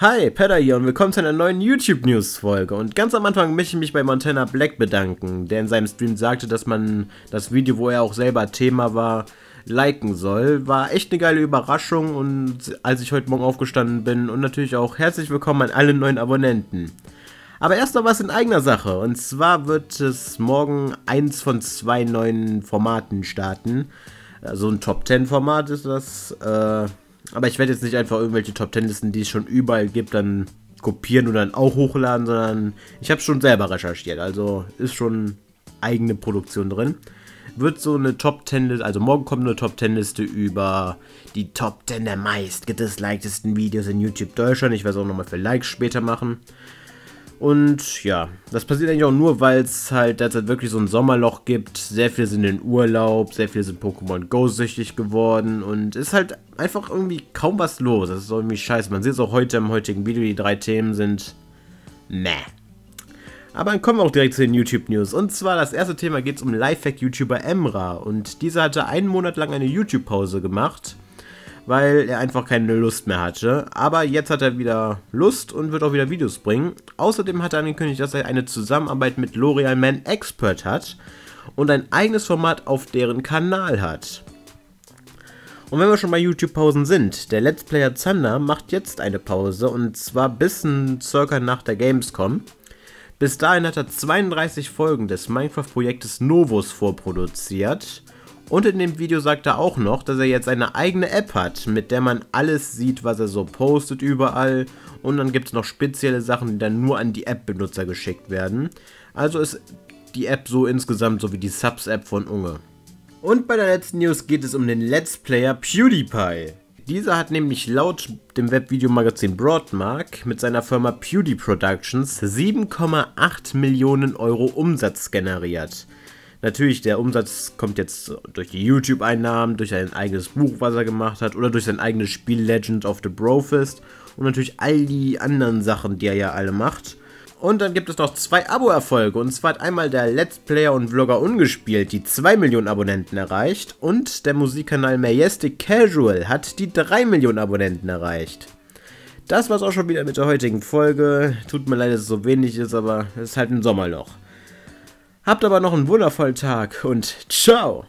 Hi, Pedder hier und willkommen zu einer neuen YouTube News Folge. Und ganz am Anfang möchte ich mich bei Montana Black bedanken, der in seinem Stream sagte, dass man das Video, wo er auch selber Thema war, liken soll. War echt eine geile Überraschung und als ich heute Morgen aufgestanden bin und natürlich auch herzlich willkommen an alle neuen Abonnenten. Aber erst noch was in eigener Sache. Und zwar wird es morgen eins von zwei neuen Formaten starten. So also ein Top 10 Format ist das. Äh aber ich werde jetzt nicht einfach irgendwelche Top Ten-Listen, die es schon überall gibt, dann kopieren und dann auch hochladen, sondern ich habe schon selber recherchiert. Also ist schon eigene Produktion drin. Wird so eine Top Ten Liste, also morgen kommt eine Top Ten Liste über die Top Ten der meist gedislikedesten Videos in YouTube Deutschland. Ich werde es auch nochmal für Likes später machen. Und ja, das passiert eigentlich auch nur, weil es halt derzeit wirklich so ein Sommerloch gibt. Sehr viele sind in Urlaub, sehr viele sind Pokémon Go süchtig geworden und ist halt einfach irgendwie kaum was los. Das ist irgendwie scheiße. Man sieht es auch heute im heutigen Video, die drei Themen sind meh. Aber dann kommen wir auch direkt zu den YouTube-News. Und zwar das erste Thema geht es um Lifehack-YouTuber Emra. Und dieser hatte einen Monat lang eine YouTube-Pause gemacht weil er einfach keine Lust mehr hatte. Ne? Aber jetzt hat er wieder Lust und wird auch wieder Videos bringen. Außerdem hat er angekündigt, dass er eine Zusammenarbeit mit L'Oreal Man Expert hat und ein eigenes Format auf deren Kanal hat. Und wenn wir schon bei YouTube-Pausen sind, der Let's Player Zander macht jetzt eine Pause und zwar bis circa nach der Gamescom. Bis dahin hat er 32 Folgen des Minecraft-Projektes Novus vorproduziert. Und in dem Video sagt er auch noch, dass er jetzt eine eigene App hat, mit der man alles sieht, was er so postet überall. Und dann gibt es noch spezielle Sachen, die dann nur an die App-Benutzer geschickt werden. Also ist die App so insgesamt so wie die Subs-App von Unge. Und bei der letzten News geht es um den Let's Player PewDiePie. Dieser hat nämlich laut dem Webvideomagazin Broadmark mit seiner Firma Pewdie Productions 7,8 Millionen Euro Umsatz generiert. Natürlich, der Umsatz kommt jetzt durch die YouTube-Einnahmen, durch ein eigenes Buch, was er gemacht hat, oder durch sein eigenes Spiel Legend of the Brofist und natürlich all die anderen Sachen, die er ja alle macht. Und dann gibt es noch zwei Abo-Erfolge. Und zwar hat einmal der Let's Player und Vlogger Ungespielt die 2 Millionen Abonnenten erreicht. Und der Musikkanal Majestic Casual hat die 3 Millionen Abonnenten erreicht. Das war's auch schon wieder mit der heutigen Folge. Tut mir leid, dass es so wenig ist, aber es ist halt ein Sommerloch. Habt aber noch einen wundervollen Tag und ciao!